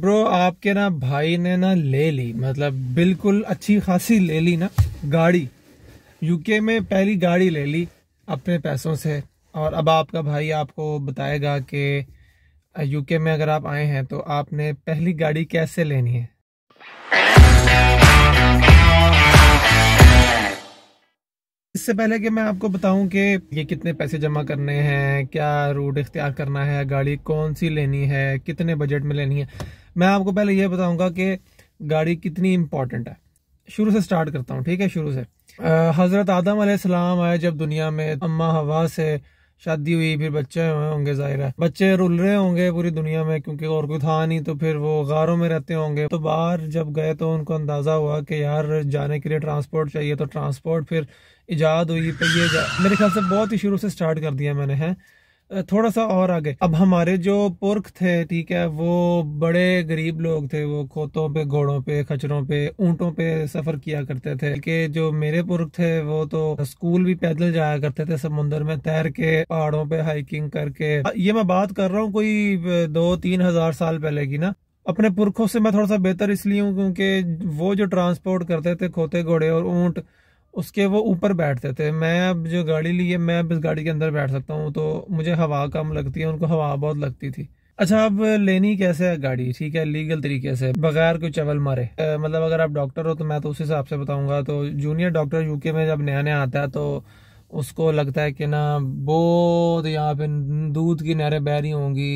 bro आपके ना भाई ने ना ले ली मतलब बिल्कुल अच्छी खासी ले ली ना गाड़ी यूके में पहली गाड़ी ले ली अपने पैसों से और अब आपका भाई आपको बताएगा कि यूके में अगर आप आए हैं तो आपने पहली गाड़ी कैसे लेनी है इससे पहले कि मैं आपको बताऊं कि ये कितने पैसे जमा करने हैं क्या रूट इख्तियार करना है गाड़ी कौन सी लेनी है कितने बजट में लेनी है मैं आपको पहले यह बताऊंगा कि गाड़ी कितनी इंपॉर्टेंट है शुरू से स्टार्ट करता हूँ ठीक है शुरू से हज़रत आदम सलाम आए जब दुनिया में अम्मा हवा से शादी हुई फिर बच्चे हुए होंगे जाहिर है बच्चे रुल रहे होंगे पूरी दुनिया में क्योंकि और कोई था नहीं तो फिर वो गारों में रहते होंगे तो बाहर जब गए तो उनको अंदाज़ा हुआ कि यार जाने के लिए ट्रांसपोर्ट चाहिए तो ट्रांसपोर्ट फिर ईजाद हुई पहिए तो जा मेरे ख्याल से बहुत ही शुरू से स्टार्ट कर दिया मैंने है थोड़ा सा और आगे अब हमारे जो पुरख थे ठीक है वो बड़े गरीब लोग थे वो खोतों पे घोड़ों पे खचरों पे ऊंटों पे सफर किया करते थे कि जो मेरे पुरख थे वो तो स्कूल भी पैदल जाया करते थे समुन्द्र में तैर के पहाड़ों पे हाइकिंग करके ये मैं बात कर रहा हूँ कोई दो तीन हजार साल पहले की ना अपने पुरखों से मैं थोड़ा सा बेहतर इसलिए हूँ क्योंकि वो जो ट्रांसपोर्ट करते थे खोते घोड़े और ऊंट उसके वो ऊपर बैठते थे मैं अब जो गाड़ी ली है मैं अब इस गाड़ी के अंदर बैठ सकता हूँ तो मुझे हवा कम लगती है उनको हवा बहुत लगती थी अच्छा अब लेनी कैसे है गाड़ी ठीक है लीगल तरीके से बगैर कोई चवल मारे ए, मतलब अगर आप डॉक्टर हो तो मैं तो उस हिसाब से बताऊंगा तो जूनियर डॉक्टर यूके में जब नया नया आता है तो उसको लगता है कि ना बहुत यहाँ पे दूध की नहरें बह रही होंगी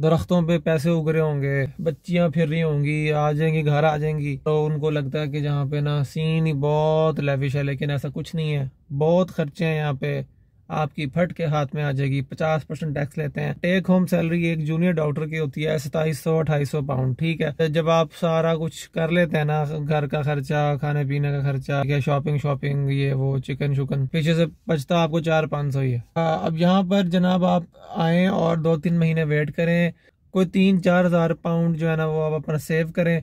दरख्तों पे पैसे उग रहे होंगे बच्चियां फिर रही होंगी आ जाएंगी घर आ जाएंगी तो उनको लगता है कि जहाँ पे ना सीन ही बहुत लेविश है लेकिन ऐसा कुछ नहीं है बहुत खर्चे हैं यहाँ पे आपकी फट के हाथ में आ जाएगी पचास परसेंट टैक्स लेते हैं टेक होम सैलरी एक जूनियर डॉक्टर की होती है सताईस सौ अठाईस सौ पाउंड ठीक है तो जब आप सारा कुछ कर लेते हैं ना घर का खर्चा खाने पीने का खर्चा या शॉपिंग शॉपिंग ये वो चिकन शुकन पीछे से बचता आपको चार पाँच सौ ही है हाँ, अब यहाँ पर जनाब आप आए और दो तीन महीने वेट करें कोई तीन चार हजार पाउंड जो है ना वो आप अपना सेव करें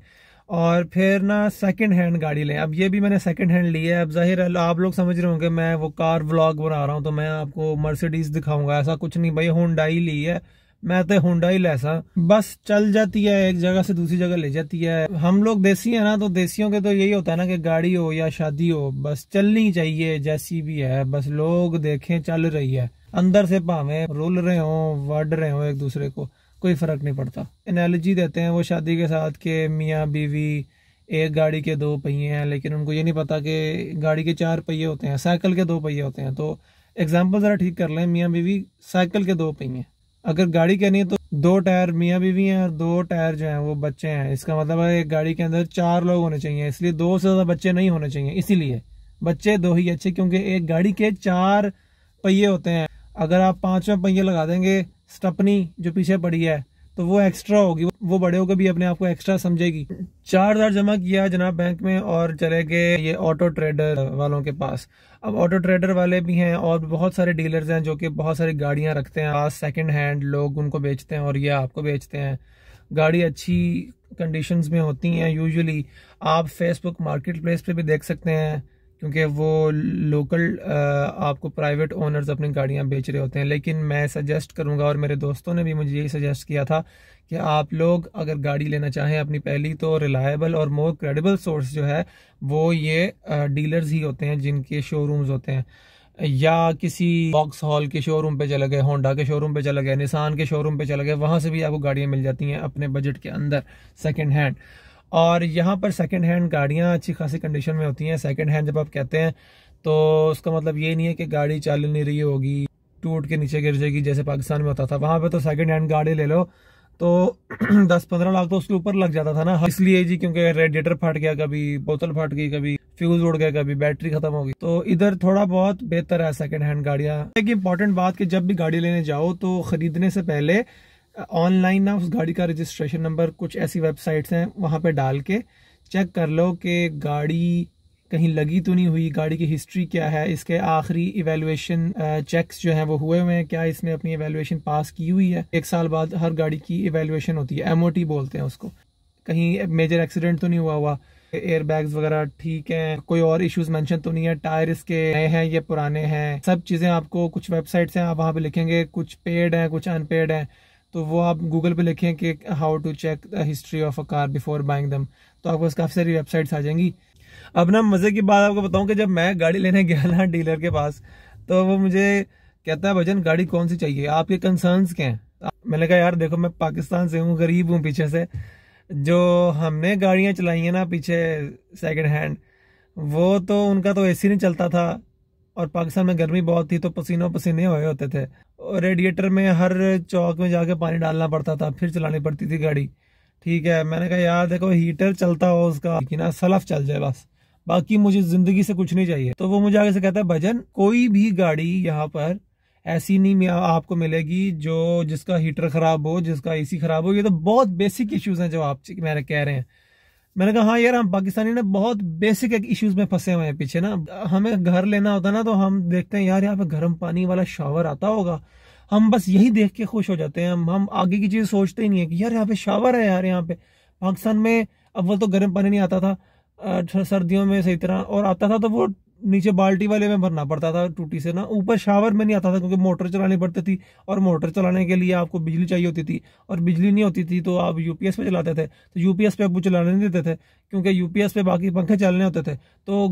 और फिर ना सेकंड हैंड गाड़ी लें अब ये भी मैंने सेकंड हैंड ली है अब जाहिर है आप लोग समझ रहे होंगे मैं वो कार व्लॉग बना रहा हूँ तो मैं आपको मर्सिडीज़ दिखाऊंगा ऐसा कुछ नहीं भाई ही ली है मैं तो होंडा ही लैसा बस चल जाती है एक जगह से दूसरी जगह ले जाती है हम लोग देसी है ना तो देसियों के तो यही होता है ना कि गाड़ी हो या शादी हो बस चलनी चाहिए जैसी भी है बस लोग देखें चल रही है अंदर से भावे रुल रहे हो वड रहे हो एक दूसरे को कोई फ़र्क नहीं पड़ता एनालॉजी देते हैं वो शादी के साथ के मियाँ बीवी एक गाड़ी के दो पहिए हैं लेकिन उनको ये नहीं पता कि गाड़ी के चार पहिए होते हैं साइकिल के दो पहिए होते हैं तो एग्जाम्पल ज़रा ठीक कर लें मियाँ बीवी साइकिल के दो पहिए अगर गाड़ी के नहीं तो दो टायर मियाँ बीवी हैं और दो टायर जो हैं वो बच्चे हैं इसका मतलब है एक गाड़ी के अंदर चार लोग होने चाहिए इसलिए दो से ज़्यादा बच्चे नहीं होने चाहिए इसीलिए बच्चे दो ही अच्छे क्योंकि एक गाड़ी के चार पहिए होते हैं अगर आप पाँचवा पहिए लगा देंगे स्टपनी जो पीछे पड़ी है तो वो एक्स्ट्रा होगी वो बड़े होकर भी अपने आप को एक्स्ट्रा समझेगी चार हजार जमा किया जनाब बैंक में और चले गए ये ऑटो ट्रेडर वालों के पास अब ऑटो ट्रेडर वाले भी हैं और बहुत सारे डीलर्स हैं जो कि बहुत सारी गाड़ियां रखते हैं आज सेकंड हैंड लोग उनको बेचते हैं और ये आपको बेचते हैं गाड़ी अच्छी कंडीशन में होती हैं यूजली आप फेसबुक मार्केट प्लेस पर भी देख सकते हैं क्योंकि वो लोकल आपको प्राइवेट ओनर्स अपनी गाड़ियाँ बेच रहे होते हैं लेकिन मैं सजेस्ट करूँगा और मेरे दोस्तों ने भी मुझे यही सजेस्ट किया था कि आप लोग अगर गाड़ी लेना चाहें अपनी पहली तो रिलायबल और मोर क्रेडिबल सोर्स जो है वो ये डीलर्स ही होते हैं जिनके शोरूम्स होते हैं या किसी बॉक्स हॉल के शोरूम पे चले गए होंडा के शोरूम पे चले गए निशान के शोरूम पे चले गए वहाँ से भी आपको गाड़ियाँ मिल जाती हैं अपने बजट के अंदर सेकेंड हैंड और यहाँ पर सेकेंड हैंड गाड़ियाँ अच्छी खासी कंडीशन में होती हैं सेकेंड हैंड जब आप कहते हैं तो उसका मतलब ये नहीं है कि गाड़ी चल नहीं रही होगी टूट के नीचे गिर जाएगी जैसे पाकिस्तान में होता था वहाँ पर तो सेकेंड हैंड गाड़ी ले लो तो दस पंद्रह लाख तो उसके ऊपर लग जाता था ना इसलिए जी क्योंकि रेडिएटर फट गया कभी बोतल फट गई कभी फ्यूज उड़ गया कभी बैटरी खत्म हो गई तो इधर थोड़ा बहुत बेहतर है सेकंड हैंड गाड़ियाँ एक इम्पॉर्टेंट बात कि जब भी गाड़ी लेने जाओ तो खरीदने से पहले ऑनलाइन ना उस गाड़ी का रजिस्ट्रेशन नंबर कुछ ऐसी वेबसाइट्स हैं वहाँ पे डाल के चेक कर लो कि गाड़ी कहीं लगी तो नहीं हुई गाड़ी की हिस्ट्री क्या है इसके आखिरी इवेलुएशन चेक्स जो हैं वो हुए हुए हैं क्या इसने अपनी इवेलुएशन पास की हुई है एक साल बाद हर गाड़ी की इवेलुएशन होती है एम बोलते हैं उसको कहीं मेजर एक्सीडेंट तो नहीं हुआ हुआ एयर बैग्स वगैरह ठीक हैं कोई और इश्यूज मेंशन तो नहीं है टायर इसके नए हैं या पुराने हैं सब चीजें आपको कुछ वेबसाइट्स हैं आप वहाँ पे लिखेंगे कुछ पेड हैं कुछ अनपेड हैं तो वो आप गूगल पे लिखें कि how to check the history of a car before buying them तो आपके पास काफ़ी सारी वेबसाइट्स आ जाएंगी अब ना मज़े की बात आपको बताऊं कि जब मैं गाड़ी लेने गया ना डीलर के पास तो वो मुझे कहता है भजन गाड़ी कौन सी चाहिए आपके कंसर्नस क्या हैं मैंने कहा यार देखो मैं पाकिस्तान से हूँ गरीब हूँ पीछे से जो हमने गाड़ियाँ चलाई हैं ना पीछे सेकेंड हैंड वो तो उनका तो ए नहीं चलता था और पाकिस्तान में गर्मी बहुत थी तो पसीनों पसीने हुए होते थे और रेडिएटर में हर चौक में जाके पानी डालना पड़ता था फिर चलानी पड़ती थी गाड़ी ठीक है मैंने कहा यार देखो हीटर चलता हो उसका कि ना सलफ चल जाए बस बाकी मुझे ज़िंदगी से कुछ नहीं चाहिए तो वो मुझे आगे से कहता है भजन कोई भी गाड़ी यहाँ पर ऐसी नहीं आपको मिलेगी जो जिसका हीटर ख़राब हो जिसका एसी ख़राब हो ये तो बहुत बेसिक इश्यूज़ हैं जो आप मेरे कह रहे हैं मैंने कहा हाँ यार हम पाकिस्तानी ना बहुत बेसिक एक इश्यूज में फंसे हुए हैं पीछे ना हमें घर लेना होता ना तो हम देखते हैं यार यहाँ पे गर्म पानी वाला शावर आता होगा हम बस यही देख के खुश हो जाते हैं हम हम आगे की चीज़ सोचते ही नहीं है कि यार यहाँ पे शावर है यार यहाँ पे पाकिस्तान में अव्वल तो गर्म पानी नहीं आता था सर्दियों में सही तरह और आता था तो वो नीचे बाल्टी वाले में भरना पड़ता था टूटी से ना ऊपर शावर में नहीं आता था क्योंकि मोटर चलानी पड़ती थी और मोटर चलाने के लिए आपको बिजली चाहिए होती थी और बिजली नहीं होती थी तो आप यूपीएस पे चलाते थे तो यूपीएस पे आपको चलाने नहीं देते थे क्योंकि यूपीएस पे बाकी पंखे चलने होते थे तो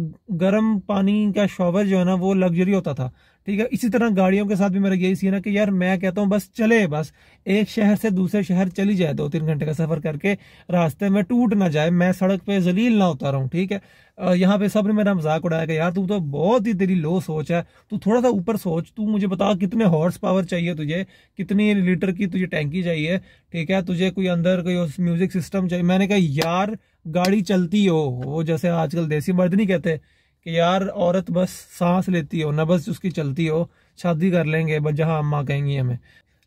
गर्म पानी का शावर जो है ना वो लग्जरी होता था ठीक है इसी तरह गाड़ियों के साथ भी मेरा यही सीन है कि यार मैं कहता हूँ बस चले बस एक शहर से दूसरे शहर चली जाए दो तीन घंटे का सफर करके रास्ते में टूट ना जाए मैं सड़क पे जलील ना होता रहूँ ठीक है यहाँ पे सब ने मेरा मजाक उड़ाया कि यार तू तो बहुत ही तेरी लो सोच है तू थोड़ा सा ऊपर सोच तू मुझे बता कितने हॉर्स पावर चाहिए तुझे कितनी लीटर की तुझे टैंकी चाहिए ठीक है तुझे कोई अंदर कोई म्यूजिक सिस्टम चाहिए मैंने कहा यार गाड़ी चलती हो वो जैसे आजकल देसी मर्द नहीं कहते कि यार औरत बस सांस लेती हो ना बस उसकी चलती हो शादी कर लेंगे बस जहाँ अम्मा कहेंगी हमें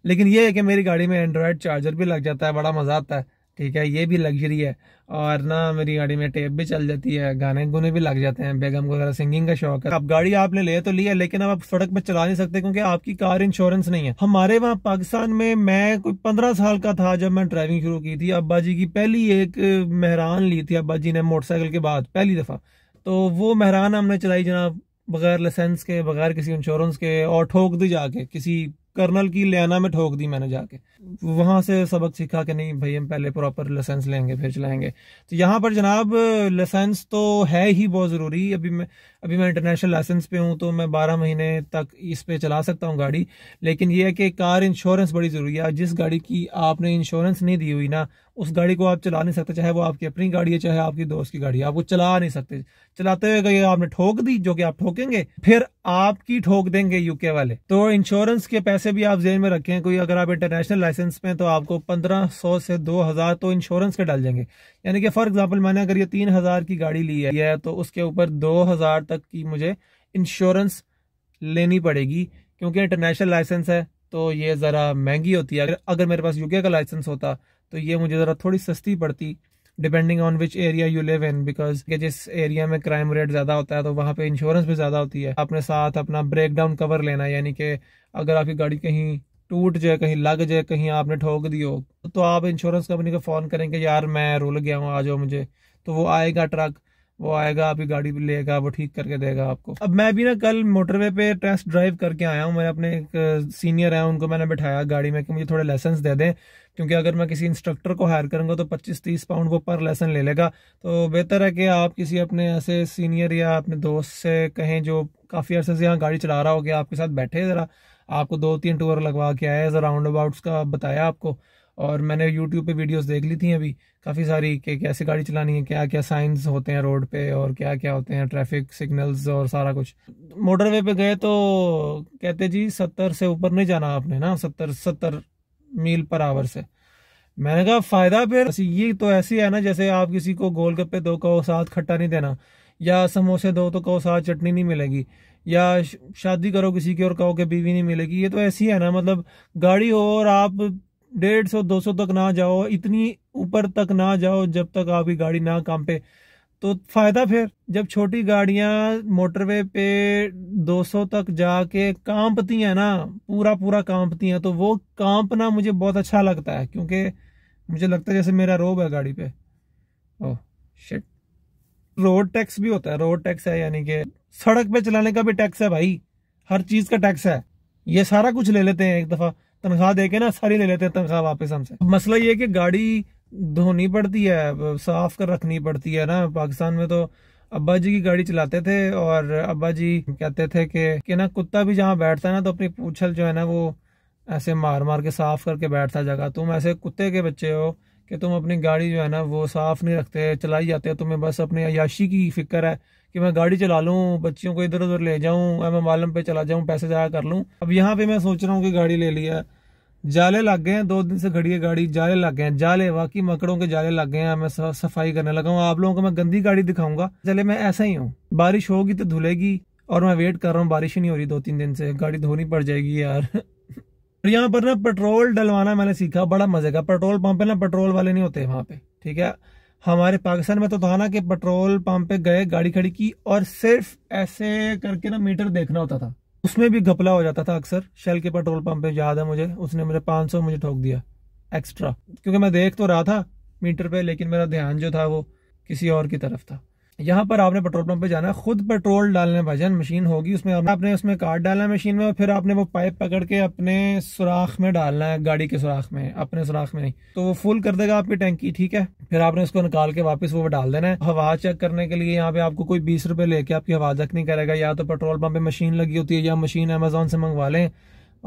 लेकिन ये है कि मेरी गाड़ी में एंड्रॉयड चार्जर भी लग जाता है बड़ा मज़ा आता है ठीक है ये भी लग्जरी है और ना मेरी गाड़ी में टेप भी चल जाती है गाने गुने भी लग जाते हैं बेगम को ज़रा सिंगिंग का शौक है अब गाड़ी आपने ले तो लिया लेकिन अब आप सड़क पर चला नहीं सकते क्योंकि आपकी कार इंश्योरेंस नहीं है हमारे वहाँ पाकिस्तान में मैं कोई पंद्रह साल का था जब मैं ड्राइविंग शुरू की थी अब्बा जी की पहली एक मेहरान ली थी अब्बा जी ने मोटरसाइकिल के बाद पहली दफ़ा तो वो महरान हमने चलाई जनाब बगैर लाइसेंस के बगैर किसी इंश्योरेंस के और ठोक दी जाके किसी कर्नल की लेना में ठोक दी मैंने जाके वहाँ से सबक सीखा कि नहीं भाई हम पहले प्रॉपर लाइसेंस लेंगे फिर चलाएंगे तो यहाँ पर जनाब लाइसेंस तो है ही बहुत ज़रूरी अभी मैं अभी मैं इंटरनेशनल लाइसेंस पे हूँ तो मैं बारह महीने तक इस पे चला सकता हूँ गाड़ी लेकिन यह है कि कार इंश्योरेंस बड़ी ज़रूरी है जिस गाड़ी की आपने इंश्योरेंस नहीं दी हुई ना उस गाड़ी को आप चला नहीं सकते चाहे वो आपकी अपनी गाड़ी है चाहे आपकी दोस्त की गाड़ी है आपको चला नहीं सकते चलाते हुए अगर आपने ठोक दी जो कि आप ठोकेंगे फिर आपकी ठोक देंगे यूके वाले तो इंश्योरेंस के पैसे भी आप जेन में रखें कोई अगर आप इंटरनेशनल लाइसेंस में तो आपको पंद्रह सौ से दो हज़ार तो इंश्योरेंस के डाल जाएंगे यानी कि फॉर एग्जांपल मैंने अगर ये तीन हज़ार की गाड़ी ली है तो उसके ऊपर दो हज़ार तक की मुझे इंश्योरेंस लेनी पड़ेगी क्योंकि इंटरनेशनल लाइसेंस है तो ये ज़रा महंगी होती है अगर मेरे पास यूके का लाइसेंस होता तो ये मुझे ज़रा थोड़ी सस्ती पड़ती depending on which area you live in because के जिस एरिया में क्राइम रेट ज़्यादा होता है तो वहाँ पे इंश्योरेंस भी ज़्यादा होती है अपने साथ अपना ब्रेक डाउन कवर लेना यानी कि अगर आपकी गाड़ी कहीं टूट जाए कहीं लग जाए कहीं आपने ठोक दियो तो आप इंश्योरेंस कंपनी को फ़ोन करेंगे यार मैं रुल गया हूँ आ जाओ मुझे तो वो आएगा ट्रक वो आएगा आपकी गाड़ी भी लेगा वो ठीक करके देगा आपको अब मैं भी ना कल मोटरवे पे टेस्ट ड्राइव करके आया हूँ मैं अपने एक सीनियर हैं उनको मैंने बैठाया गाड़ी में कि मुझे थोड़े लेसन दे दें क्योंकि अगर मैं किसी इंस्ट्रक्टर को हायर करूँगा तो 25-30 पाउंड वो पर लेसन ले लेगा तो बेहतर है कि आप किसी अपने ऐसे सीनियर या अपने दोस्त से कहें जो काफ़ी अर्से से यहाँ गाड़ी चला रहा हो कि आपके साथ बैठे ज़रा आपको दो तीन टूर लगवा के आया एज राउंड अबाउट का बताया आपको और मैंने यूट्यूब पे वीडियोस देख ली थी अभी काफ़ी सारी कि कैसे गाड़ी चलानी है क्या क्या साइंस होते हैं रोड पे और क्या क्या होते हैं ट्रैफिक सिग्नल्स और सारा कुछ मोटरवे पे गए तो कहते जी सत्तर से ऊपर नहीं जाना आपने ना सत्तर सत्तर मील पर आवर से मैंने कहा फ़ायदा फिर ये तो ऐसी है ना जैसे आप किसी को गोलगप्पे दो कहो साथ खट्टा नहीं देना या समोसे दो तो कहो साथ चटनी नहीं मिलेगी या शादी करो किसी की और कहो कि बीवी नहीं मिलेगी ये तो ऐसी है ना मतलब गाड़ी हो और आप डेढ़ सौ दो सौ तक ना जाओ इतनी ऊपर तक ना जाओ जब तक आपकी गाड़ी ना काम पे तो फायदा फिर जब छोटी गाड़ियां मोटरवे पे 200 तक जाके कांपती हैं ना पूरा पूरा कांपती हैं तो वो कांपना मुझे बहुत अच्छा लगता है क्योंकि मुझे लगता है जैसे मेरा रोब है गाड़ी पे ओह शिट रोड टैक्स भी होता है रोड टैक्स है यानी कि सड़क पे चलाने का भी टैक्स है भाई हर चीज का टैक्स है ये सारा कुछ ले लेते हैं एक दफा तनख्वाह दे के ना सारी ले लेते हैं तनख्वाह वापस हमसे मसला ये कि गाड़ी धोनी पड़ती है साफ कर रखनी पड़ती है ना पाकिस्तान में तो अब्बा जी की गाड़ी चलाते थे और अब्बा जी कहते थे कि कि ना कुत्ता भी जहाँ बैठता है ना तो अपनी पूछल जो है ना वो ऐसे मार मार के साफ करके बैठता जगह तुम ऐसे कुत्ते के बच्चे हो कि तुम अपनी गाड़ी जो है ना वो साफ़ नहीं रखते चलाई जाते हो तुम्हें बस अपने अयाशी की फ़िक्र है कि मैं गाड़ी चला लूँ बच्चियों को इधर उधर ले जाऊँ या मैं मालम पे चला जाऊँ पैसे ज़ाया कर लूँ अब यहाँ पे मैं सोच रहा हूँ कि गाड़ी ले लिया है जाले लग गए हैं दो दिन से घड़ी है गाड़ी जाले लग गए हैं जाले वाकई मकड़ों के जाले लग गए हैं मैं सफाई करने लगा हूँ आप लोगों को मैं गंदी गाड़ी दिखाऊंगा चले मैं ऐसा ही हूँ बारिश होगी तो धुलेगी और मैं वेट कर रहा हूँ बारिश ही नहीं हो रही दो तीन दिन से गाड़ी धोनी पड़ जाएगी यार और यहाँ पर ना पेट्रोल डलवाना मैंने सीखा बड़ा मजे का पेट्रोल पंप पे ना पेट्रोल वाले नहीं होते वहां पे ठीक है हमारे पाकिस्तान में तो था ना कि पेट्रोल पंप पे गए गाड़ी खड़ी की और सिर्फ ऐसे करके ना मीटर देखना होता था उसमें भी घपला हो जाता था अक्सर शेल के पेट्रोल पंप पे याद है मुझे उसने मुझे 500 मुझे ठोक दिया एक्स्ट्रा क्योंकि मैं देख तो रहा था मीटर पे लेकिन मेरा ध्यान जो था वो किसी और की तरफ था यहाँ पर आपने पेट्रोल पंप पे जाना है खुद पेट्रोल डालना है मशीन होगी उसमें आपने उसमें कार्ड डालना है मशीन में और फिर आपने वो पाइप पकड़ के अपने सुराख में डालना है गाड़ी के सुराख में अपने सुराख में नहीं तो वो फुल कर देगा आपकी टैंकी ठीक है फिर आपने उसको निकाल के वापस वो डाल देना है हवा चेक करने के लिए यहाँ पे आपको कोई बीस रुपए लेके आपकी हवा चेक नहीं करेगा या तो पेट्रोल पंप पे मशीन लगी होती है या मशीन अमेजोन से मंगवा लें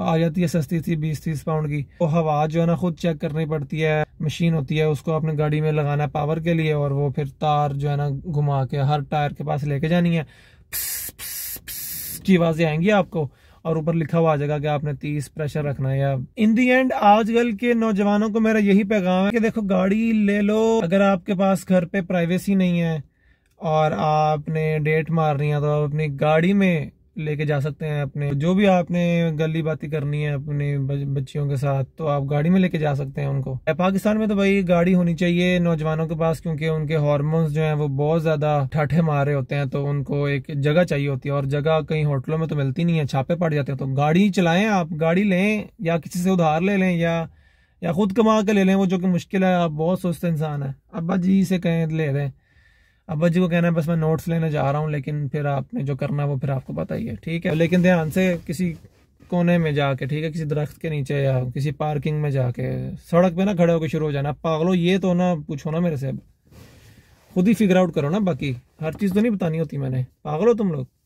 आ जाती है सस्ती थी बीस तीस पाउंड की तो हवा जो है ना खुद चेक करनी पड़ती है मशीन होती है उसको अपने गाड़ी में लगाना है पावर के लिए और वो फिर तार जो है ना घुमा के हर टायर के पास लेके जानी है की आवाज़ें आएंगी आपको और ऊपर लिखा हुआ आ जाएगा कि आपने तीस प्रेशर रखना है या इन दी एंड आजकल के नौजवानों को मेरा यही पैगाम है कि देखो गाड़ी ले लो अगर आपके पास घर पे प्राइवेसी नहीं है और आपने डेट मारनी है तो आप अपनी गाड़ी में लेके जा सकते हैं अपने जो भी आपने गली बाती करनी है अपने बच्चियों के साथ तो आप गाड़ी में लेके जा सकते हैं उनको पाकिस्तान में तो भाई गाड़ी होनी चाहिए नौजवानों के पास क्योंकि उनके हॉर्मोन्स जो हैं वो बहुत ज्यादा ठाठे मारे होते हैं तो उनको एक जगह चाहिए होती है और जगह कहीं होटलों में तो मिलती नहीं है छापे पड़ जाते हैं तो गाड़ी चलाएं आप गाड़ी लें या किसी से उधार ले लें या या खुद कमा के ले लें वो जो कि मुश्किल है आप बहुत सुस्त इंसान है अब्बा जी से कहें ले लें अब्बा जी को कहना है बस मैं नोट्स लेने जा रहा हूँ लेकिन फिर आपने जो करना है वो फिर आपको पता ही है ठीक है लेकिन ध्यान से किसी कोने में जाके ठीक है किसी दरख्त के नीचे या किसी पार्किंग में जाके सड़क पे ना खड़े होकर शुरू हो जाना पागलो ये तो ना पूछो ना मेरे से खुद ही फिगर आउट करो ना बाकी हर चीज़ तो नहीं बतानी होती मैंने पागलो तुम लोग